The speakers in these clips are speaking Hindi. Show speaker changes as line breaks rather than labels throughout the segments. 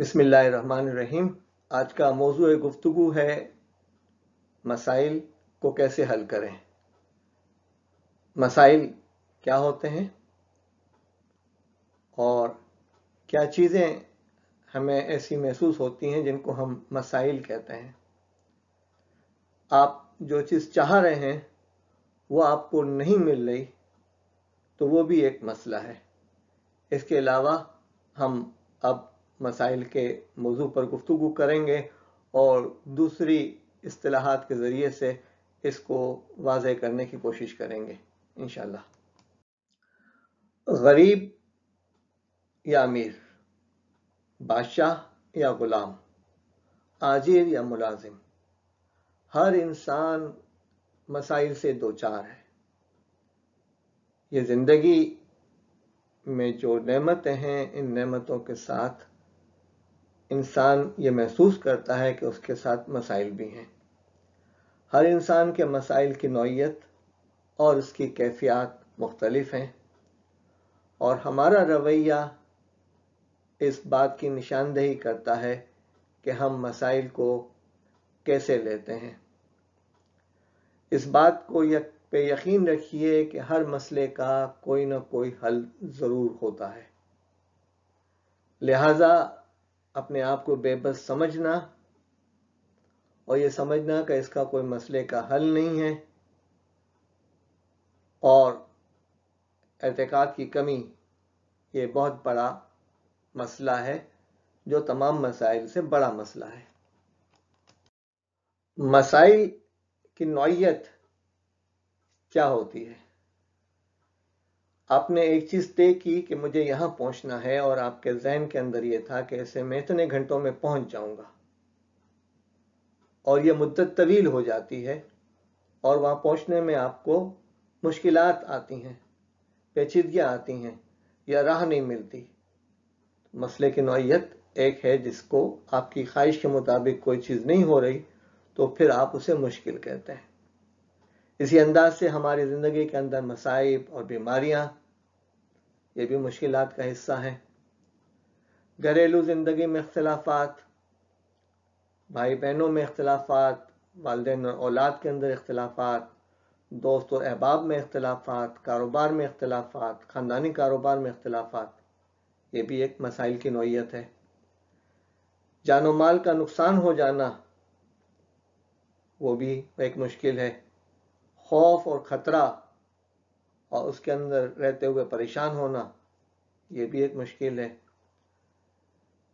बिसमीम आज का मौजू गुफ्तु है मसाइल को कैसे हल करें मसाइल क्या होते हैं और क्या चीज़ें हमें ऐसी महसूस होती हैं जिनको हम मसाइल कहते हैं आप जो चीज़ चाह रहे हैं वो आपको नहीं मिल रही तो वो भी एक मसला है इसके अलावा हम अब मसाइल के मौजू पर गुफ्तु करेंगे और दूसरी असलाहत के ज़रिए से इसको वाज करने की कोशिश करेंगे इनशाला गरीब या अमीर बादशाह या गुलाम आजिर या मुलाजिम हर इंसान मसाइल से दो चार है ये ज़िंदगी में जो नमतें हैं इन नमतों के साथ इंसान ये महसूस करता है कि उसके साथ मसाइल भी हैं हर इंसान के मसाइल की नौीयत और उसकी कैफियत मुख्तलफ हैं और हमारा रवैया इस बात की निशानदेही करता है कि हम मसाइल को कैसे लेते हैं इस बात को यक पे यकीन रखिए कि हर मसले का कोई ना कोई हल ज़रूर होता है लिहाजा अपने आप को बेबस समझना और ये समझना कि इसका कोई मसले का हल नहीं है और एहतिकात की कमी ये बहुत बड़ा मसला है जो तमाम मसाइल से बड़ा मसला है मसाइल की नौीयत क्या होती है आपने एक चीज़ तय की कि मुझे यहाँ पहुँचना है और आपके जहन के अंदर ये था कि ऐसे मैं इतने घंटों में पहुँच जाऊँगा और यह मुद्दत तवील हो जाती है और वहाँ पहुँचने में आपको मुश्किल आती हैं पेचीदगियाँ आती हैं या राह नहीं मिलती मसले की नोयत एक है जिसको आपकी ख्वाहिश के मुताबिक कोई चीज़ नहीं हो रही तो फिर आप उसे मुश्किल कहते हैं इसी अंदाज से हमारी ज़िंदगी के अंदर मसाइब और बीमारियाँ ये भी मुश्किल का हिस्सा है घरेलू ज़िंदगी में अख्तिलाफ़ात भाई बहनों में अख्तिलाफ़ात और औलाद के अंदर अख्तिलाफ़ात दोस्त और अहबाब में अख्तिलाफ़ात कारोबार में अख्तिलाफ़ात ख़ानदानी कारोबार में अख्तिलाफ़ात ये भी एक मसाइल की नोयत है जानो माल का नुकसान हो जाना वो भी एक मुश्किल है खौफ और ख़तरा और उसके अंदर रहते हुए परेशान होना ये भी एक मुश्किल है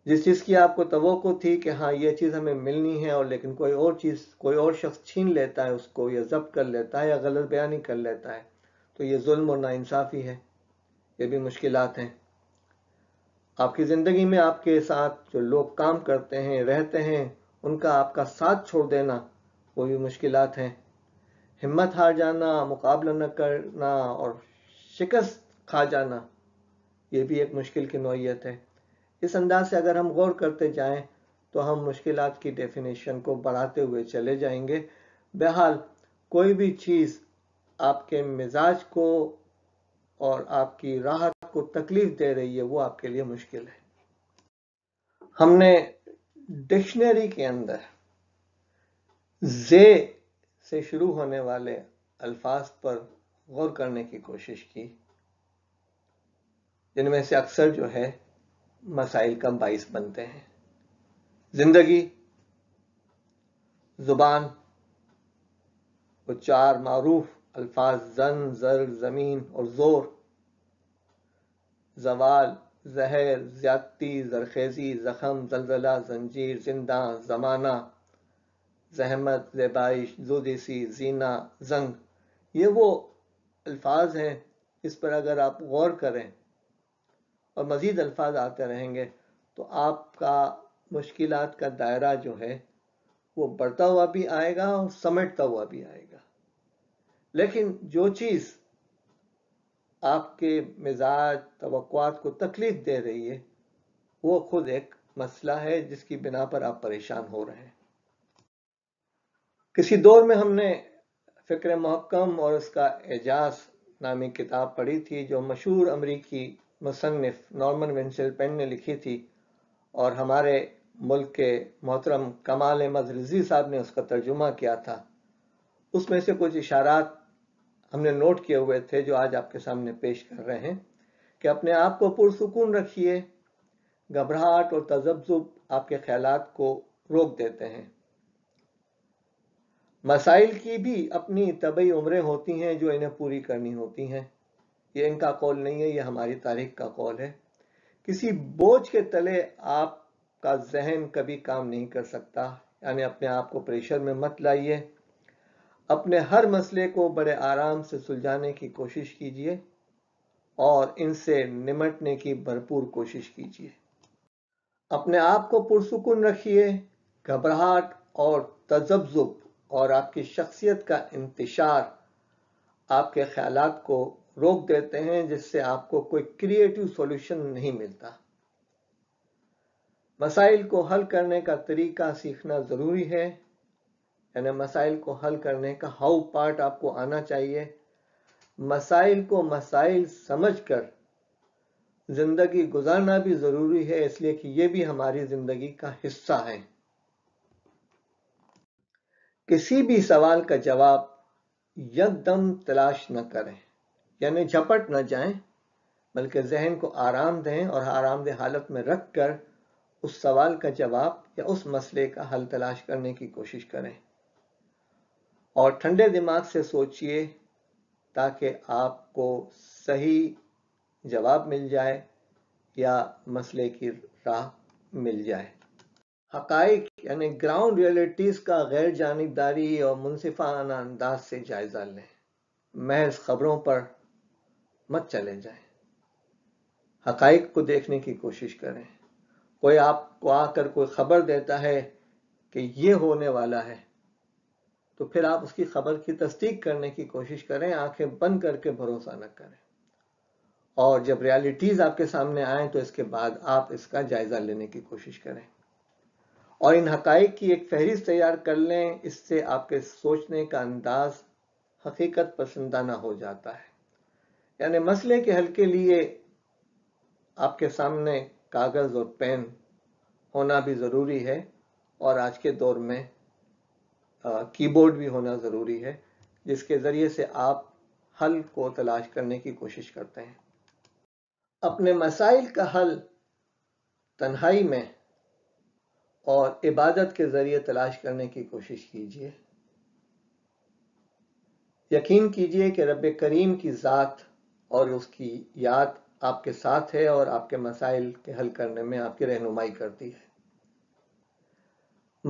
जिस चीज़ की आपको तो थी कि हाँ ये चीज़ हमें मिलनी है और लेकिन कोई और चीज़ कोई और शख्स छीन लेता है उसको या जब्त कर लेता है या गलत बयानी कर लेता है तो ये जुल्म और नाइंसाफ़ी है ये भी मुश्किल हैं आपकी ज़िंदगी में आपके साथ जो लोग काम करते हैं रहते हैं उनका आपका साथ छोड़ देना वो भी मुश्किल हैं हिम्मत हार जाना मुकाबला न करना और शिकस्त खा जाना ये भी एक मुश्किल की नोयत है इस अंदाज से अगर हम गौर करते जाएं तो हम मुश्किल की डेफिनेशन को बढ़ाते हुए चले जाएंगे बेहाल कोई भी चीज़ आपके मिजाज को और आपकी राहत को तकलीफ दे रही है वो आपके लिए मुश्किल है हमने डिक्शनरी के अंदर जे से शुरू होने वाले अल्फाज पर गौर करने की कोशिश की जिनमें से अक्सर जो है मसाइल का बाइस बनते हैं जिंदगी जुबान वो चार मरूफ अल्फाज जन जर जमीन और जोर जवाल जहर ज्यादती जरखेजी जख्म जलजला जंजीर जिंदा जमाना जहमत जैदाइश जोदेसी जीना जंग ये वो अल्फाज हैं इस पर अगर आप गौर करें और मज़ीद अल्फाज आते रहेंगे तो आपका मुश्किल का दायरा जो है वो बढ़ता हुआ भी आएगा और समेटता हुआ भी आएगा लेकिन जो चीज़ आपके मिजाज तो को तकलीफ़ दे रही है वो खुद एक मसला है जिसकी बिना पर आप परेशान हो रहे हैं किसी दौर में हमने फ़िक्र महकम और उसका एजाज नामी किताब पढ़ी थी जो मशहूर अमरीकी मुसनफ़ नॉर्मन विंसल पेन ने लिखी थी और हमारे मुल्क के मोहतरम कमाल अहमद रिजी साहब ने उसका तर्जुमा किया था उसमें से कुछ इशारात हमने नोट किए हुए थे जो आज आपके सामने पेश कर रहे हैं कि अपने आप को पुरसकून रखिए घबराहट और तजब्जुब आपके ख्याल को रोक देते हैं मसाइल की भी अपनी तबई उम्रें होती हैं जो इन्हें पूरी करनी होती हैं ये इनका कौल नहीं है ये हमारी तारीख का कौल है किसी बोझ के तले आपका जहन कभी काम नहीं कर सकता यानी अपने आप को प्रेशर में मत लाइए अपने हर मसले को बड़े आराम से सुलझाने की कोशिश कीजिए और इनसे निमटने की भरपूर कोशिश कीजिए अपने आप को पुरसकून रखिए घबराहट और तजब्जुब और आपकी शख्सियत का इंतशार आपके ख्याल को रोक देते हैं जिससे आपको कोई क्रिएटिव सॉल्यूशन नहीं मिलता मसाइल को हल करने का तरीका सीखना ज़रूरी है यानी मसाइल को हल करने का हाउ पार्ट आपको आना चाहिए मसाइल को मसाइल समझकर ज़िंदगी गुजारना भी ज़रूरी है इसलिए कि ये भी हमारी ज़िंदगी का हिस्सा है किसी भी सवाल का जवाब यकदम तलाश न करें यानी झपट न जाएं बल्कि जहन को आराम दें और आरामदेह हालत में रख कर उस सवाल का जवाब या उस मसले का हल तलाश करने की कोशिश करें और ठंडे दिमाग से सोचिए ताकि आपको सही जवाब मिल जाए या मसले की राह मिल जाए हकाइक यानी ग्राउंड रियलिटीज का गैर जानबदारी और मुनसिफाना अंदाज से जायजा लें महज खबरों पर मत चले जाए हकाइक को देखने की कोशिश करें कोई आपको आकर कोई खबर देता है कि ये होने वाला है तो फिर आप उसकी खबर की तस्दीक करने की कोशिश करें आंखें बंद करके भरोसा न करें और जब रियलिटीज आपके सामने आए तो इसके बाद आप इसका जायजा लेने की कोशिश करें और इन हकाइक की एक फहरिस्त तैयार कर लें इससे आपके सोचने का अंदाज हकीकत पसंदाना हो जाता है यानी मसले के हल के लिए आपके सामने कागज़ और पेन होना भी ज़रूरी है और आज के दौर में कीबोर्ड भी होना ज़रूरी है जिसके ज़रिए से आप हल को तलाश करने की कोशिश करते हैं अपने मसाइल का हल तन्हाई में और इबादत के ज़रिए तलाश करने की कोशिश कीजिए यकीन कीजिए कि रब करीम की ज़ात और उसकी याद आपके साथ है और आपके मसाइल के हल करने में आपकी रहनुमाई करती है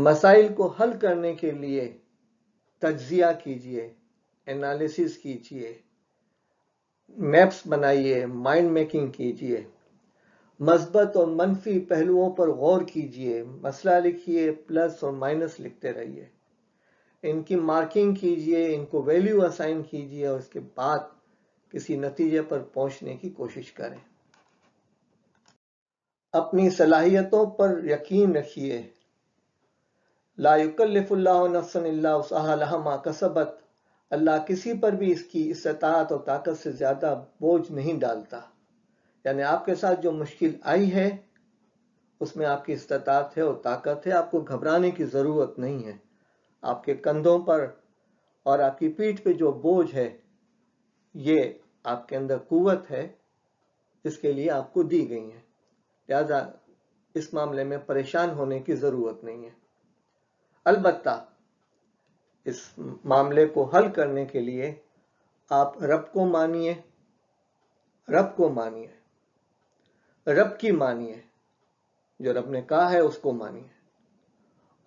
मसाइल को हल करने के लिए तजिया कीजिए एनालिसिस कीजिए मैप्स बनाइए माइंड मेकिंग कीजिए मस्बत और मनफी पहलुओं पर गौर कीजिए मसला लिखिए प्लस और माइनस लिखते रहिए इनकी मार्किंग कीजिए इनको वैल्यू असाइन कीजिए और इसके बाद किसी नतीजे पर पहुंचने की कोशिश करें अपनी सलाहियतों पर यकीन रखिए लाकल्ला कसबत अल्लाह किसी पर भी इसकी इस्तात और ताकत से ज़्यादा बोझ नहीं डालता यानी आपके साथ जो मुश्किल आई है उसमें आपकी इस्तात है और ताकत है आपको घबराने की ज़रूरत नहीं है आपके कंधों पर और आपकी पीठ पे जो बोझ है ये आपके अंदर कुवत है इसके लिए आपको दी गई है लिहाजा इस मामले में परेशान होने की ज़रूरत नहीं है अलबत्ता इस मामले को हल करने के लिए आप रब को मानिए रब को मानिए रब की मानिए जो रब ने कहा है उसको मानिए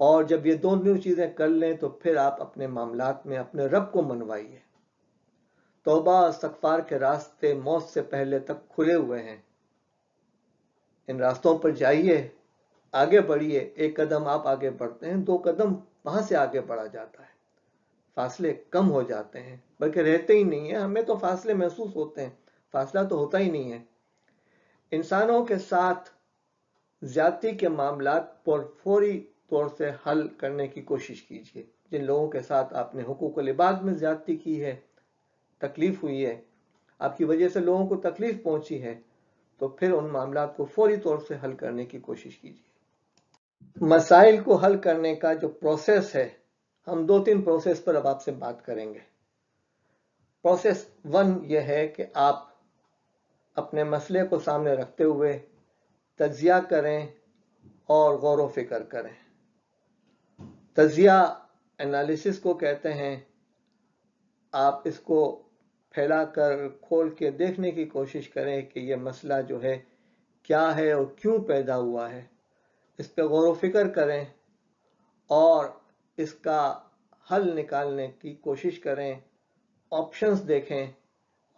और जब ये दोनों चीजें कर लें तो फिर आप अपने मामलात में अपने रब को मनवाइए तोबा सफार के रास्ते मौत से पहले तक खुले हुए हैं इन रास्तों पर जाइए आगे बढ़िए एक कदम आप आगे बढ़ते हैं दो कदम वहां से आगे बढ़ा जाता है फासले कम हो जाते हैं बल्कि रहते ही नहीं है हमें तो फासले महसूस होते हैं फासला तो होता ही नहीं है इंसानों के साथ ज्यादा के मामला पर फौरी तौर से हल करने की कोशिश कीजिए जिन लोगों के साथ आपने हकूक लिबाग में ज्यादती की है तकलीफ हुई है आपकी वजह से लोगों को तकलीफ पहुंची है तो फिर उन मामला को फौरी तौर से हल करने की कोशिश कीजिए मसाइल को हल करने का जो प्रोसेस है हम दो तीन प्रोसेस पर अब आपसे बात करेंगे प्रोसेस वन यह है कि आप अपने मसले को सामने रखते हुए तजिया करें और गौर फिक्र करें तजिया एनालिसिस को कहते हैं आप इसको फैला कर खोल के देखने की कोशिश करें कि ये मसला जो है क्या है और क्यों पैदा हुआ है इस पर गौर फिक्र करें और इसका हल निकालने की कोशिश करें ऑप्शंस देखें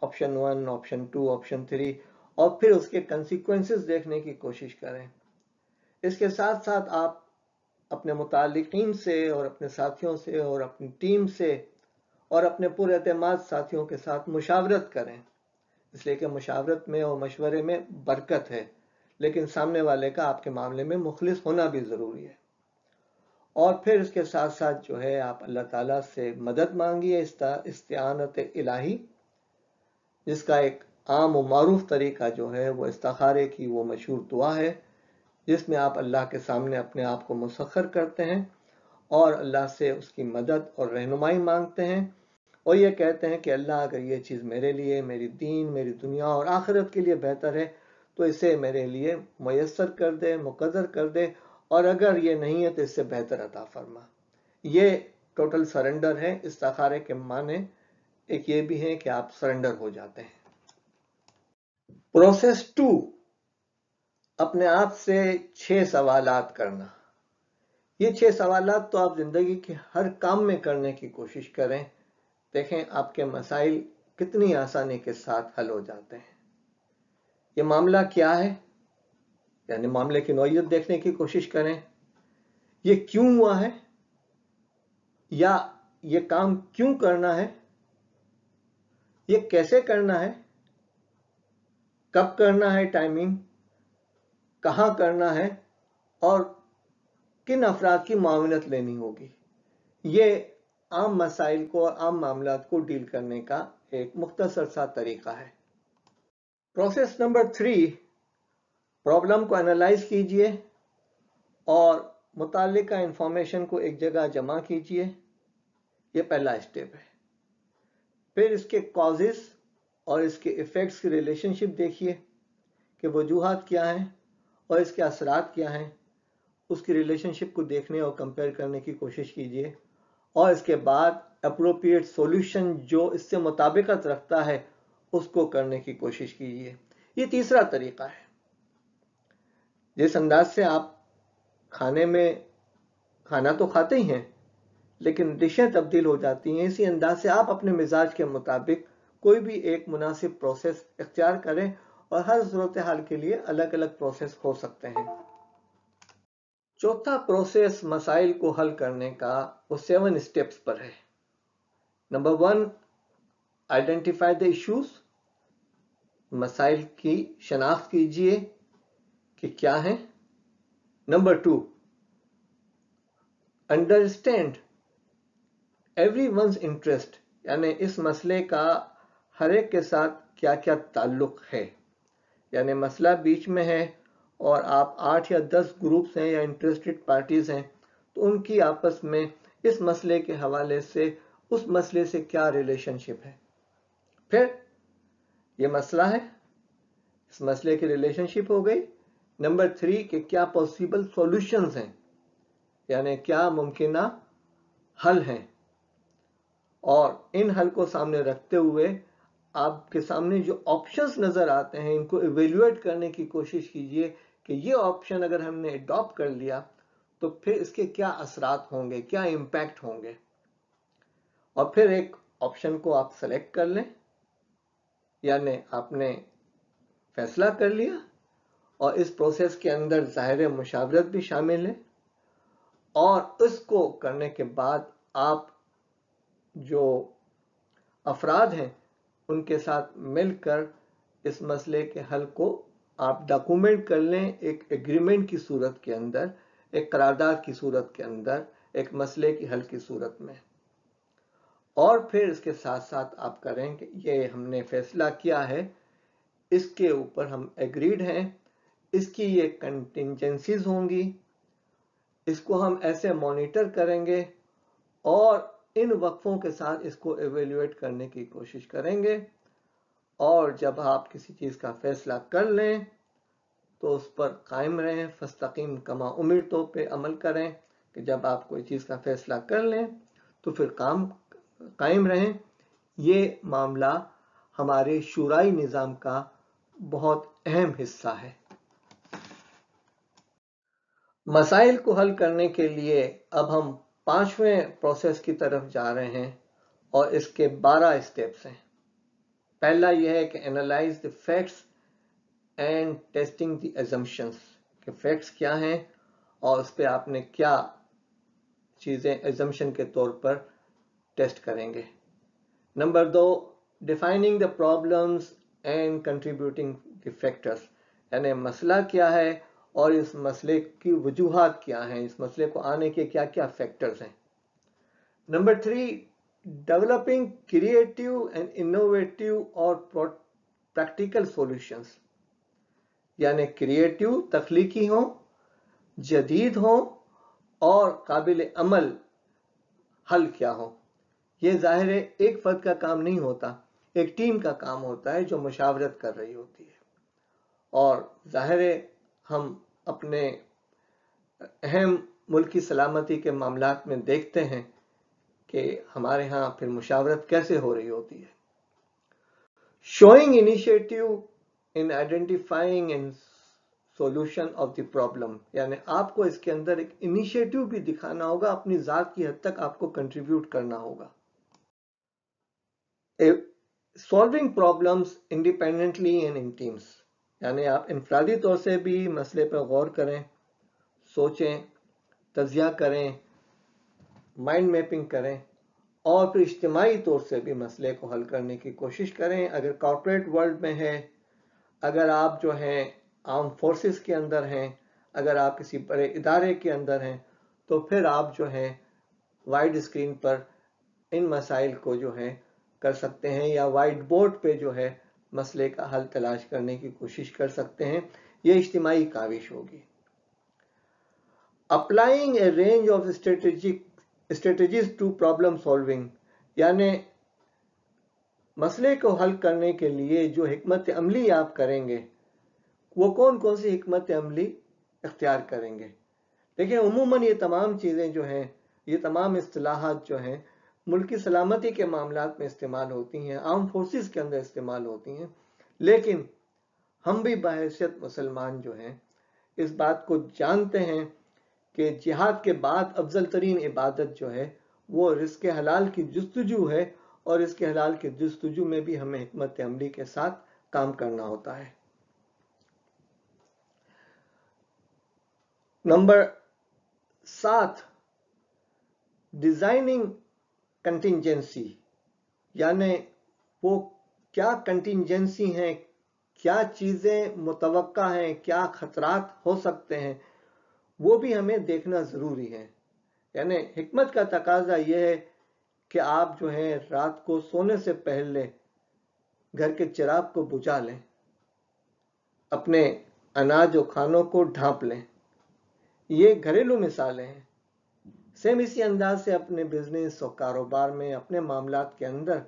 option one option two option three और फिर उसके कंसिक्वेंसेस देखने की कोशिश करें इसके साथ साथ आप अपने मुतालिक से और अपने साथियों से और अपनी टीम से और अपने पूरे साथियों के साथ मुशावरत करें इसलिए कि मुशावरत में और मशवरे में बरकत है लेकिन सामने वाले का आपके मामले में मुखलिस होना भी ज़रूरी है और फिर इसके साथ साथ जो है आप अल्लाह ताला से मदद मांगिए इस्तानत इलाही जिसका एक आम व मरूफ तरीका जो है वो इस्तारे की वो मशहूर दुआ है जिसमें आप अल्लाह के सामने अपने आप को मुसखर करते हैं और अल्लाह से उसकी मदद और रहनुमाई मांगते हैं और ये कहते हैं कि अल्लाह अगर ये चीज़ मेरे लिए मेरी दीन मेरी दुनिया और आखिरत के लिए बेहतर है तो इसे मेरे लिए मैसर कर दे मुकदर कर दे और अगर ये नहीं है तो इससे बेहतर अता फरमा ये टोटल सरेंडर है इस्तारे के माने एक ये भी है कि आप सरेंडर हो जाते हैं प्रोसेस टू अपने आप से छह सवालात करना ये छह सवालात तो आप जिंदगी के हर काम में करने की कोशिश करें देखें आपके मसाइल कितनी आसानी के साथ हल हो जाते हैं ये मामला क्या है यानी मामले की नोयत देखने की कोशिश करें ये क्यों हुआ है या ये काम क्यों करना है ये कैसे करना है कब करना है टाइमिंग कहाँ करना है और किन अफराद की मामलत लेनी होगी ये आम मसाइल को और आम मामला को डील करने का एक मुख्तसर सा तरीका है प्रोसेस नंबर थ्री प्रॉब्लम को एनालाइज कीजिए और मुतल इंफॉर्मेशन को एक जगह जमा कीजिए यह पहला स्टेप है फिर इसके कॉजेस और इसके इफ़ेक्ट्स की रिलेशनशिप देखिए कि वजूहत क्या हैं और इसके असरात क्या हैं उसकी रिलेशनशिप को देखने और कंपेयर करने की कोशिश कीजिए और इसके बाद अप्रोप्रिएट सॉल्यूशन जो इससे मुताबिकत रखता है उसको करने की कोशिश कीजिए ये तीसरा तरीका है जिस अंदाज से आप खाने में खाना तो खाते ही हैं लेकिन डिशें तब्दील हो जाती हैं इसी अंदाज से आप अपने मिजाज के मुताबिक कोई भी एक मुनासिब प्रोसेस इख्तियार करें और हर सूरत हाल के लिए अलग अलग प्रोसेस हो सकते हैं चौथा प्रोसेस मसाइल को हल करने का वो सेवन स्टेप्स पर है number one identify the issues मसाइल की शनाख्त कीजिए कि क्या है number two understand everyone's interest यानी इस मसले का हर एक के साथ क्या क्या ताल्लुक है यानी मसला बीच में है और आप आठ या दस ग्रुप्स हैं या इंटरेस्टेड पार्टीज़ हैं तो उनकी आपस में इस मसले के हवाले से उस मसले से क्या रिलेशनशिप है फिर ये मसला है इस मसले की रिलेशनशिप हो गई नंबर थ्री के क्या पॉसिबल सॉल्यूशंस हैं यानी क्या मुमकिन हल हैं और इन हल को सामने रखते हुए आपके सामने जो ऑप्शंस नज़र आते हैं इनको इवेल्युएट करने की कोशिश कीजिए कि ये ऑप्शन अगर हमने अडॉप्ट कर लिया तो फिर इसके क्या असरात होंगे क्या इम्पैक्ट होंगे और फिर एक ऑप्शन को आप सेलेक्ट कर लें यानी आपने फैसला कर लिया और इस प्रोसेस के अंदर ज़ाहिर मुशावरत भी शामिल है और इसको करने के बाद आप जो अफराद हैं उनके साथ मिलकर इस मसले के हल को आप डॉक्यूमेंट कर लें एक एग्रीमेंट की सूरत के अंदर एक करारदाद की सूरत के अंदर एक मसले की हल की सूरत में और फिर इसके साथ साथ आप करें कि ये हमने फैसला किया है इसके ऊपर हम एग्रीड हैं इसकी ये कंटिजेंसीज होंगी इसको हम ऐसे मॉनिटर करेंगे और इन वक्फों के साथ इसको एवेल्यूएट करने की कोशिश करेंगे और जब आप किसी चीज़ का फैसला कर लें तो उस पर कायम रहें फस्तकीम कमा उमिर तो पे अमल करें कि जब आप कोई चीज़ का फैसला कर लें तो फिर काम कायम रहें ये मामला हमारे शुराई निज़ाम का बहुत अहम हिस्सा है मसाइल को हल करने के लिए अब हम पांचवें प्रोसेस की तरफ जा रहे हैं और इसके 12 स्टेप्स हैं पहला यह है कि analyse the facts and testing the assumptions कि फैक्ट्स क्या हैं और उस पर आपने क्या चीज़ें एजम्पन के तौर पर टेस्ट करेंगे नंबर दो defining the problems and contributing factors यानी मसला क्या है और इस मसले की वजूहत क्या हैं इस मसले को आने के क्या क्या फैक्टर्स हैं number three developing creative and innovative और प्रैक्टिकल सॉल्यूशंस यानी क्रिएटिव तख्लीकी हों जदीद हों और काबिल अमल हल क्या हो यह जाहिर है एक फर्द का काम नहीं होता एक टीम का काम होता है जो मुशावरत कर रही होती है और जाहिर है हम अपने अहम मुल्की सलामती के मामला में देखते हैं कि हमारे यहाँ फिर मुशावरत कैसे हो रही होती है showing initiative in identifying and solution of the problem यानी आपको इसके अंदर एक इनिशिएटिव भी दिखाना होगा अपनी जात की हद तक आपको कंट्रीब्यूट करना होगा solving problems independently and in teams यानी आप इनफरादी तौर से भी मसले पर गौर करें सोचें तजिया करें माइंड मैपिंग करें और फिर इज्तमाही तौर से भी मसले को हल करने की कोशिश करें अगर कॉरपोरेट वर्ल्ड में है अगर आप जो हैं आर्म फोर्सेस के अंदर हैं अगर आप किसी बड़े इदारे के अंदर हैं तो फिर आप जो हैं वाइड स्क्रीन पर इन मसाइल को जो है कर सकते हैं या वाइट बोर्ड पे जो है मसले का हल तलाश करने की कोशिश कर सकते हैं यह इज्तमाही काविश होगी applying a range of strategic strategies to problem solving यानी मसले को हल करने के लिए जो हमत अमली आप करेंगे वो कौन कौन सी हमत अमली इख्तियार करेंगे देखिए उमूमन ये तमाम चीज़ें जो हैं ये तमाम असलाहत जो हैं मुल्क की सलामती के मामला में इस्तेमाल होती हैं आर्म फोर्सेस के अंदर इस्तेमाल होती हैं लेकिन हम भी बहसीत मुसलमान जो हैं इस बात को जानते हैं कि जिहाद के बाद अफजल तरीन इबादत जो है वो रिस्क हलाल की जस्तजू है और इसके हलाल के जस्तजू में भी हमें हमत अमली के साथ काम करना होता है नंबर सात डिजाइनिंग कंटिजेंसी यानि वो क्या कंटिजेंसी हैं क्या चीज़ें मुतव हैं क्या ख़तरात हो सकते हैं वो भी हमें देखना ज़रूरी है यानि हमत का तकाजा ये है कि आप जो है रात को सोने से पहले घर के चिराग को बुझा लें अपने अनाज और खानों को ढांप लें ये घरेलू मिसालें हैं सेम इसी अंदाज से अपने बिजनेस और कारोबार में अपने मामला के अंदर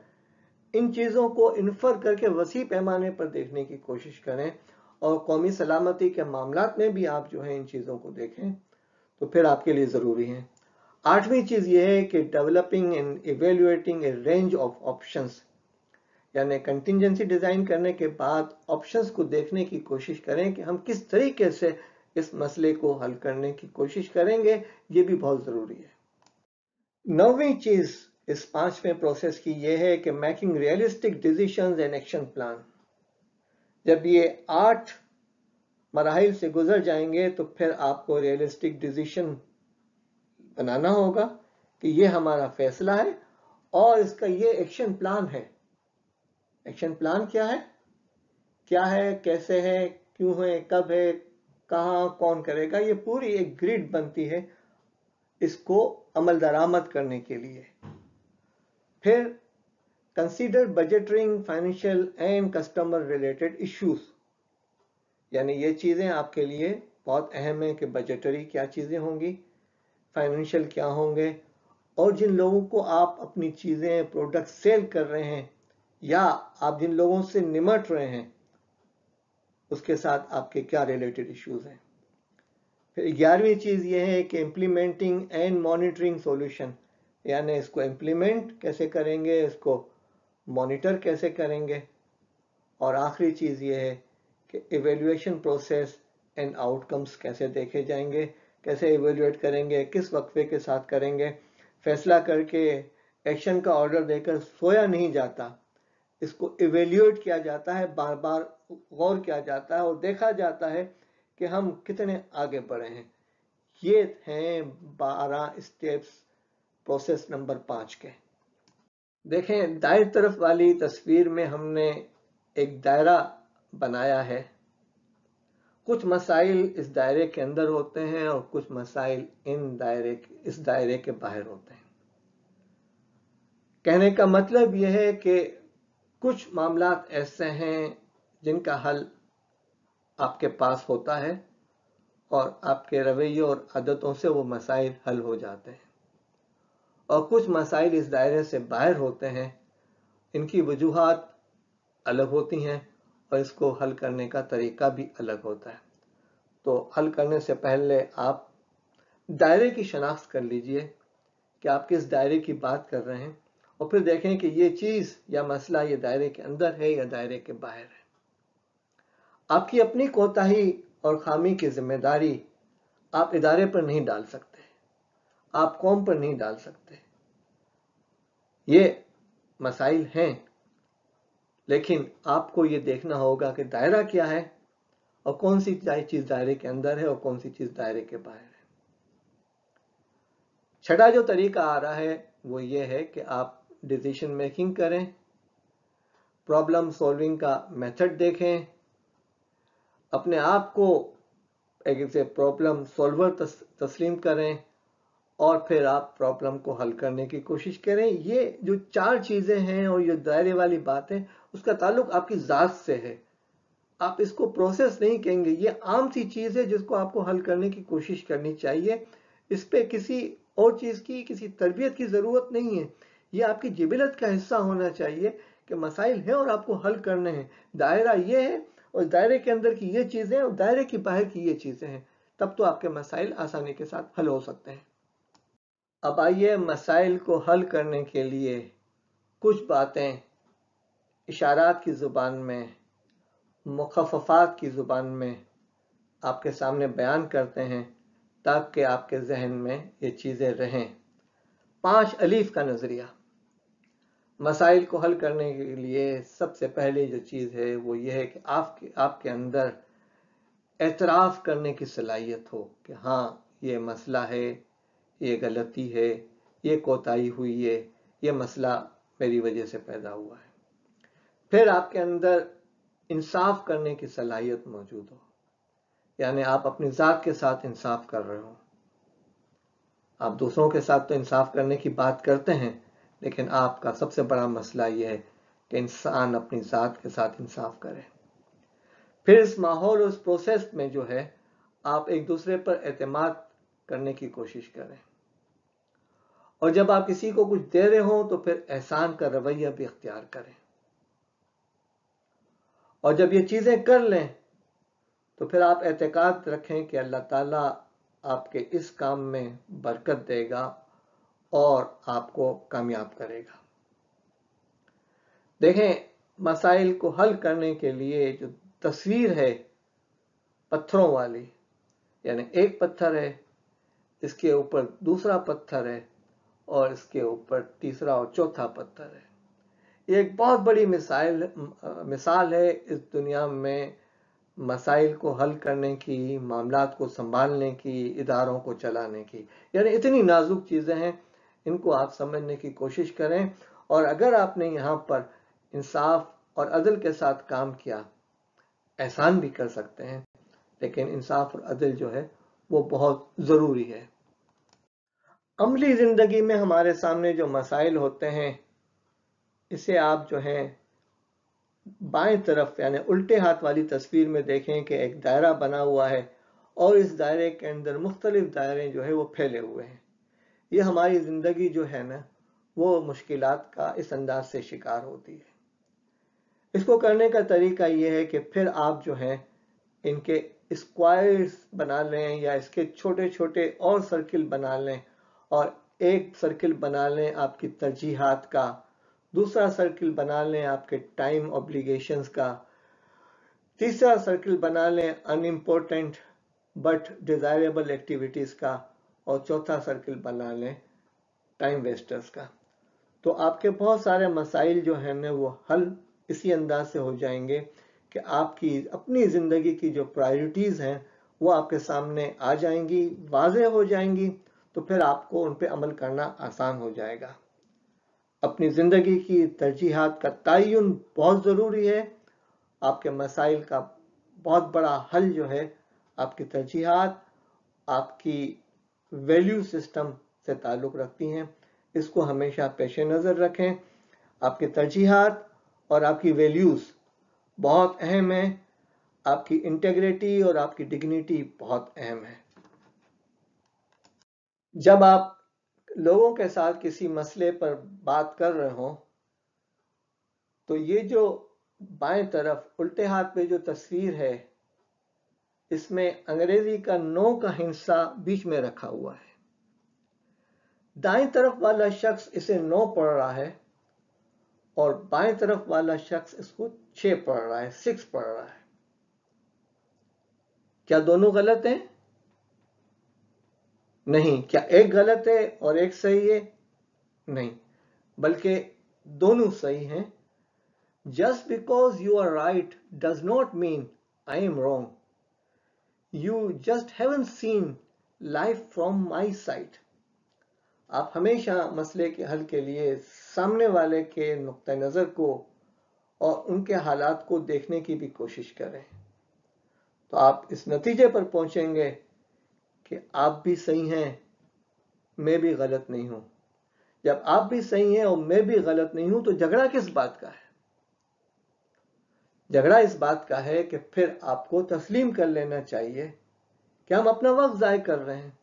इन चीज़ों को इन्फर करके वसी पैमाने पर देखने की कोशिश करें और कौमी सलामती के मामला में भी आप जो है इन चीज़ों को देखें तो फिर आपके लिए ज़रूरी है आठवीं चीज़ यह है कि developing and evaluating a range of options यानी कंटिजेंसी डिज़ाइन करने के बाद ऑप्शंस को देखने की कोशिश करें कि हम किस तरीके से इस मसले को हल करने की कोशिश करेंगे ये भी बहुत जरूरी है नौवीं चीज इस पांचवें प्रोसेस की यह है कि making realistic decision and action plan जब ये आठ मराहल से गुजर जाएंगे तो फिर आपको रियलिस्टिक डिसीशन बनाना होगा कि ये हमारा फैसला है और इसका ये एक्शन प्लान है एक्शन प्लान क्या है क्या है कैसे है क्यों है कब है कहा कौन करेगा ये पूरी एक ग्रिड बनती है इसको अमल दरामद करने के लिए फिर consider budgeting financial and customer related issues यानी ये चीज़ें आपके लिए बहुत अहम है कि बजटरी क्या चीज़ें होंगी फाइनेंशियल क्या होंगे और जिन लोगों को आप अपनी चीज़ें प्रोडक्ट सेल कर रहे हैं या आप जिन लोगों से निमट रहे हैं उसके साथ आपके क्या रिलेटेड इश्यूज हैं फिर ग्यारहवीं चीज़ ये है कि इम्प्लीमेंटिंग एंड मॉनिटरिंग सॉल्यूशन यानी इसको इम्प्लीमेंट कैसे करेंगे इसको मॉनिटर कैसे करेंगे और आखिरी चीज़ ये है कि एवेल्यूएशन प्रोसेस एंड आउटकम्स कैसे देखे जाएंगे कैसे एवेल्यूएट करेंगे किस वक्फे के साथ करेंगे फैसला करके एक्शन का ऑर्डर देकर सोया नहीं जाता इसको इवेल्यूएट किया जाता है बार बार गौर किया जाता है और देखा जाता है कि हम कितने आगे बढ़े हैं ये हैं बारह स्टेप्स प्रोसेस नंबर पाँच के देखें दाएं तरफ वाली तस्वीर में हमने एक दायरा बनाया है कुछ मसाइल इस दायरे के अंदर होते हैं और कुछ मसाइल इन दायरे इस दायरे के बाहर होते हैं कहने का मतलब यह है कि कुछ मामला ऐसे हैं जिनका हल आपके पास होता है और आपके रवैयों और आदतों से वो मसाइल हल हो जाते हैं और कुछ मसाइल इस दायरे से बाहर होते हैं इनकी वजूहत अलग होती हैं और इसको हल करने का तरीका भी अलग होता है तो हल करने से पहले आप दायरे की शनाख्त कर लीजिए कि आप किस दायरे की बात कर रहे हैं और फिर देखें कि ये चीज या मसला ये दायरे के अंदर है या दायरे के बाहर है आपकी अपनी कोताही और खामी की जिम्मेदारी आप इदारे पर नहीं डाल सकते आप कौम पर नहीं डाल सकते ये मसाइल हैं लेकिन आपको ये देखना होगा कि दायरा क्या है और कौन सी चीज दायरे के अंदर है और कौन सी चीज दायरे के बाहर है छठा जो तरीका आ रहा है वो ये है कि आप डिसीजन मेकिंग करें प्रॉब्लम सॉल्विंग का मेथड देखें अपने आप को एक प्रॉब्लम सॉल्वर तस्लीम करें और फिर आप प्रॉब्लम को हल करने की कोशिश करें ये जो चार चीज़ें हैं और ये दायरे वाली बात है उसका ताल्लुक आपकी ज़ात से है आप इसको प्रोसेस नहीं कहेंगे ये आम सी चीज़ है जिसको आपको हल करने की कोशिश करनी चाहिए इस पर किसी और चीज़ की किसी तरबियत की ज़रूरत नहीं है ये आपकी जिबिलत का हिस्सा होना चाहिए कि मसाइल हैं और आपको हल करने हैं दायरा ये है और दायरे के अंदर की ये चीज़ें और दायरे के बाहर की ये चीज़ें हैं तब तो आपके मसाइल आसानी के साथ हल हो सकते हैं अब आइए मसाइल को हल करने के लिए कुछ बातें इशारात की ज़ुबान में मुखफफात की ज़ुबान में आपके सामने बयान करते हैं ताकि आपके जहन में ये चीज़ें रहें पाँच अलीफ का नज़रिया मसाइल को हल करने के लिए सबसे पहले जो चीज़ है वो ये है कि आपके आपके अंदर एतराफ़ करने की सलाहियत हो कि हाँ ये मसला है ये गलती है ये कोताही हुई है ये मसला मेरी वजह से पैदा हुआ है फिर आपके अंदर इंसाफ करने की सलाहियत मौजूद हो यानी आप अपनी ज़ात के साथ इंसाफ कर रहे हो आप दूसरों के साथ तो इंसाफ करने की बात करते हैं लेकिन आपका सबसे बड़ा मसला यह है कि इंसान अपनी ज़ात के साथ इंसाफ करे फिर इस माहौल और इस प्रोसेस में जो है आप एक दूसरे पर एतम करने की कोशिश करें और जब आप किसी को कुछ दे रहे हो तो फिर एहसान का रवैया भी अख्तियार करें और जब ये चीज़ें कर लें तो फिर आप एहतिकात रखें कि अल्लाह ताला आपके इस काम में बरकत देगा और आपको कामयाब करेगा देखें मसाइल को हल करने के लिए जो तस्वीर है पत्थरों वाली यानी एक पत्थर है इसके ऊपर दूसरा पत्थर है और इसके ऊपर तीसरा और चौथा पत्थर है ये एक बहुत बड़ी मिसाइल मिसाल है इस दुनिया में मसाइल को हल करने की मामला को संभालने की इदारों को चलाने की यानी इतनी नाजुक चीज़ें हैं इनको आप समझने की कोशिश करें और अगर आपने यहाँ पर इंसाफ और अदल के साथ काम किया एहसान भी कर सकते हैं लेकिन इंसाफ और अदल जो है वो बहुत ज़रूरी है अमली ज़िंदगी में हमारे सामने जो मसाइल होते हैं इसे आप जो है बाएं तरफ यानी उल्टे हाथ वाली तस्वीर में देखें कि एक दायरा बना हुआ है और इस दायरे के अंदर मुख्तलिफ दायरे जो है वो फैले हुए हैं ये हमारी ज़िंदगी जो है ना वो मुश्किल का इस अंदाज से शिकार होती है इसको करने का तरीका ये है कि फिर आप जो हैं इनके स्क्वायर्स बना लें या इसके छोटे छोटे और सर्किल बना लें और एक सर्किल बना लें आपकी तरजीहत का दूसरा सर्किल बना लें आपके टाइम ऑब्लिगेशंस का तीसरा सर्किल बना लें अनइम्पोर्टेंट बट डिज़ायरेबल एक्टिविटीज़ का और चौथा सर्किल बना लें टाइम वेस्टर्स का तो आपके बहुत सारे मसाइल जो हैं ना वो हल इसी अंदाज से हो जाएंगे कि आपकी अपनी ज़िंदगी की जो प्रायोरिटीज़ हैं वो आपके सामने आ जाएंगी वाज हो जाएंगी तो फिर आपको उन पर अमल करना आसान हो जाएगा अपनी ज़िंदगी की तरजीहत का तयन बहुत ज़रूरी है आपके मसाइल का बहुत बड़ा हल जो है आपकी तरजीहत आपकी वैल्यू सिस्टम से ताल्लुक़ रखती हैं इसको हमेशा पेश नज़र रखें आपके तरजीहत और आपकी वैल्यूज़ बहुत अहम है आपकी इंटेग्रिटी और आपकी डिग्निटी बहुत अहम है जब आप लोगों के साथ किसी मसले पर बात कर रहे हो तो ये जो बाएं तरफ उल्टे हाथ पे जो तस्वीर है इसमें अंग्रेजी का नो का हिंसा बीच में रखा हुआ है दाएं तरफ वाला शख्स इसे नौ पढ़ रहा है और बाएं तरफ वाला शख्स इसको छ पढ़ रहा है सिक्स पढ़ रहा है क्या दोनों गलत हैं नहीं क्या एक गलत है और एक सही है नहीं बल्कि दोनों सही हैं just because you are right does not mean I am wrong you just haven't seen life from my side आप हमेशा मसले के हल के लिए सामने वाले के नुक़ नज़र को और उनके हालात को देखने की भी कोशिश करें तो आप इस नतीजे पर पहुंचेंगे कि आप भी सही हैं मैं भी गलत नहीं हूं जब आप भी सही हैं और मैं भी गलत नहीं हूं तो झगड़ा किस बात का है झगड़ा इस बात का है कि फिर आपको तस्लीम कर लेना चाहिए कि हम अपना वक्त जाय कर रहे हैं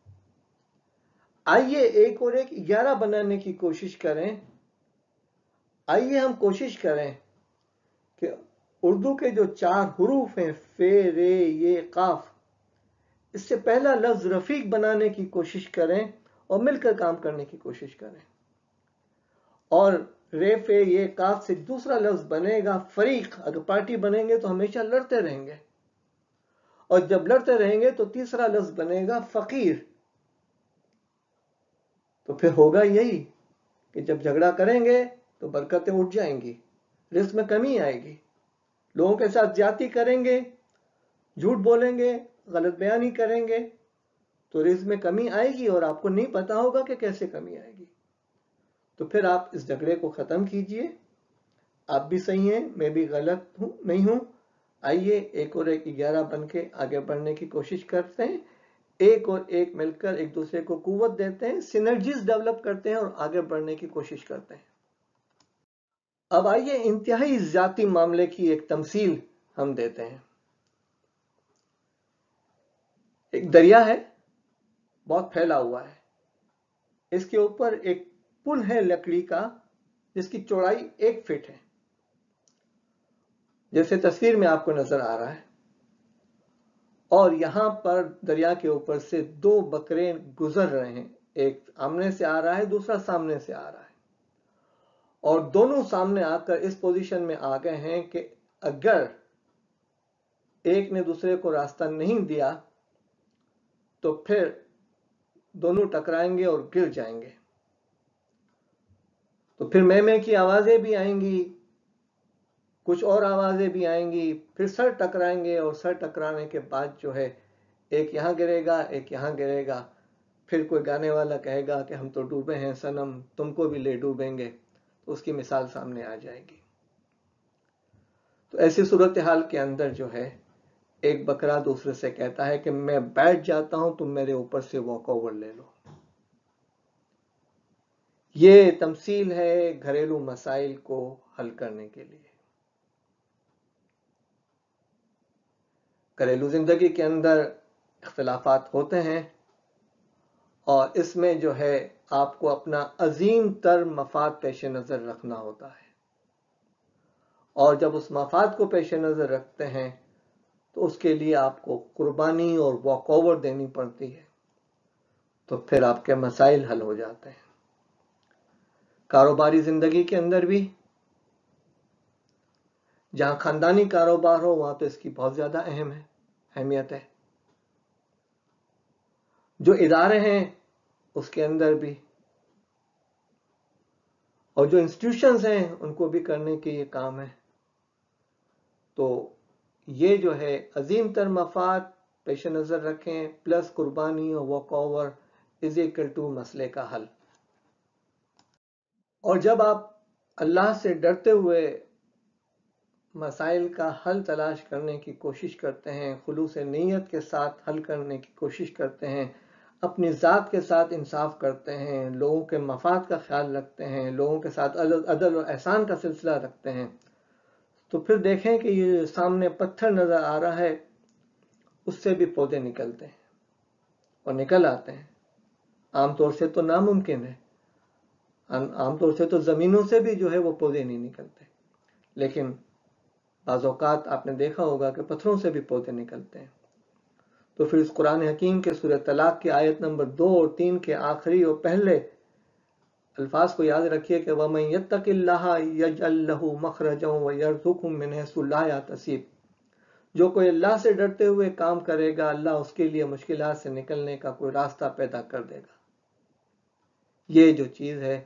आइए एक और एक ग्यारह बनाने की कोशिश करें आइए हम कोशिश करें कि उर्दू के जो चार हरूफ हैं फे रे ये काफ इससे पहला लफ्ज रफीक बनाने की कोशिश करें और मिलकर काम करने की कोशिश करें और रेफे ये काफ से दूसरा लफ्ज बनेगा फरीक अगर पार्टी बनेंगे तो हमेशा लड़ते रहेंगे और जब लड़ते रहेंगे तो तीसरा लफ्ज बनेगा फकीर तो फिर होगा यही कि जब झगड़ा करेंगे तो बरकतें उठ जाएंगी रिस्क में कमी आएगी लोगों के साथ जाति करेंगे झूठ बोलेंगे गलत बयानी करेंगे तो रिस्क में कमी आएगी और आपको नहीं पता होगा कि कैसे कमी आएगी तो फिर आप इस झगड़े को ख़त्म कीजिए आप भी सही हैं मैं भी गलत हूं नहीं हूं आइए एक और एक ग्यारह बन के आगे बढ़ने की कोशिश करते हैं एक और एक मिलकर एक दूसरे को कुवत देते हैं सिनर्जीज डेवलप करते हैं और आगे बढ़ने की कोशिश करते हैं अब आइए इंतहाई जाति मामले की एक तमसील हम देते हैं एक दरिया है बहुत फैला हुआ है इसके ऊपर एक पुल है लकड़ी का जिसकी चौड़ाई एक फिट है जैसे तस्वीर में आपको नजर आ रहा है और यहां पर दरिया के ऊपर से दो बकरे गुजर रहे हैं एक आमने से आ रहा है दूसरा सामने से आ रहा है और दोनों सामने आकर इस पोजीशन में आ गए हैं कि अगर एक ने दूसरे को रास्ता नहीं दिया तो फिर दोनों टकराएंगे और गिर जाएंगे तो फिर मैं मैं की आवाजें भी आएंगी कुछ और आवाजें भी आएंगी फिर सर टकराएंगे और सर टकराने के बाद जो है एक यहाँ गिरेगा एक यहाँ गिरेगा फिर कोई गाने वाला कहेगा कि हम तो डूबे हैं सनम तुमको भी ले डूबेंगे तो उसकी मिसाल सामने आ जाएगी तो ऐसी सूरत हाल के अंदर जो है एक बकरा दूसरे से कहता है कि मैं बैठ जाता हूं तुम मेरे ऊपर से वॉक ओवर ले लो ये तमसील है घरेलू मसाइल को हल करने के लिए घरेलू जिंदगी के अंदर इख्तलाफात होते हैं और इसमें जो है आपको अपना अजीम तर मफाद पेश नज़र रखना होता है और जब उस मफाद को पेश नज़र रखते हैं तो उसके लिए आपको कुर्बानी और वॉकओवर देनी पड़ती है तो फिर आपके मसाइल हल हो जाते हैं कारोबारी जिंदगी के अंदर भी जहां खानदानी कारोबार हो वहां तो इसकी बहुत ज्यादा अहम है अहमियत है जो इदारे हैं उसके अंदर भी और जो इंस्टीट्यूशन हैं उनको भी करने के ये काम है तो ये जो है अजीम तर मफाद पेश नज़र रखें प्लस कुर्बानी और walk over is equal to मसले का हल और जब आप अल्लाह से डरते हुए मसाइल का हल तलाश करने की कोशिश करते हैं खलूस नीयत के साथ हल करने की कोशिश करते हैं अपनी ज़ात के साथ इंसाफ करते हैं लोगों के मफाद का ख्याल रखते हैं लोगों के साथ अदल और एहसान का सिलसिला रखते हैं तो फिर देखें कि ये सामने पत्थर नज़र आ रहा है उससे भी पौधे निकलते हैं और निकल आते हैं आमतौर से तो नामुमकिन है आमतौर से तो ज़मीनों से भी जो है वो पौधे नहीं निकलते लेकिन बाज़ात आपने देखा होगा कि पत्थरों से भी पौधे निकलते हैं तो फिर इस कुरान हकीम के सूर्य तलाक की आयत नंबर दो और तीन के आखिरी और पहले अल्फाज को याद रखिए कि तक यजल्लहु मखरजों वरजुकमिनसुल्लाया तसीब जो कोई अल्लाह से डरते हुए काम करेगा अल्लाह उसके लिए मुश्किल से निकलने का कोई रास्ता पैदा कर देगा ये जो चीज़ है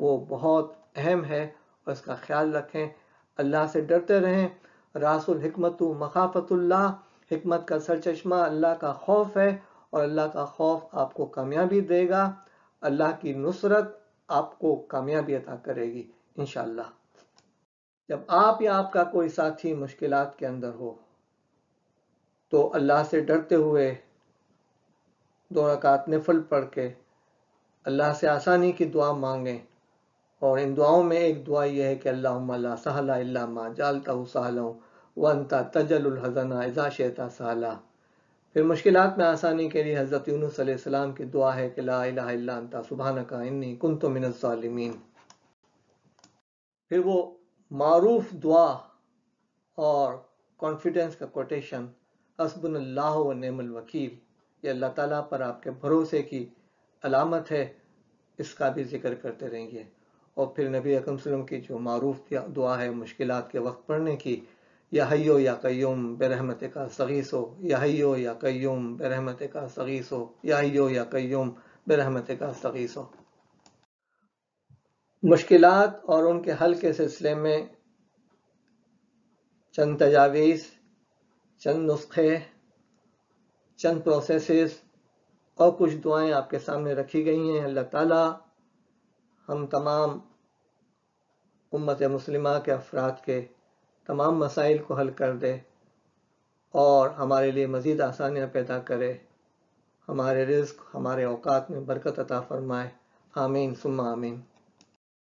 वो बहुत अहम है और इसका ख्याल रखें अल्लाह से डरते रहें रसुल हमत मखाफतुल्ला हमत का सरचश्मा अल्लाह का खौफ है और अल्लाह का खौफ आपको कामयाबी देगा अल्लाह की नुसरत आपको कामयाबी अदा करेगी इन जब आप या आपका कोई साथी मुश्किल के अंदर हो तो अल्लाह से डरते हुए दो रकात नफल पढ़ के अल्लाह से आसानी की दुआ मांगें और इन दुआओं में एक दुआ यह है कि अल्लाह सहला इल्ला मा जालता सहला वनता तजल हजना एजा शेता सहला फिर मुश्किल में आसानी के लिए हज़रत यूनसम की दुआ है कि ला लाता सुबहाना का इन्नी कुन तो मिनजालमीन फिर वो मरूफ दुआ और कॉन्फिडेंस का कोटेशन हसबनल्ला नमल ये अल्लाह ताला पर आपके भरोसे की अलामत है इसका भी जिक्र करते रहेंगे और फिर नबी वसल्लम की जो मरूफ दुआ है मुश्किल के वक्त पढ़ने की या या कयूम बरहमत का सगीस हो हयो या कयूम बरहमत का सगीस हो हयो या कयूम बरहमत का हो मुश्किल और उनके हल के सिलसिले में चंद तजावीज़ चंद नुस्खे चंद प्रोसेस और कुछ दुआएं आपके सामने रखी गई हैं अल्लाह ताला हम तमाम उम्मत मुसलिम के अफराद के तमाम मसाइल को हल कर दे और हमारे लिए मज़ीद आसानियाँ पैदा करे हमारे रिज्क हमारे अवकात में बरकत अता फ़रमाए आमीन सुम आमीन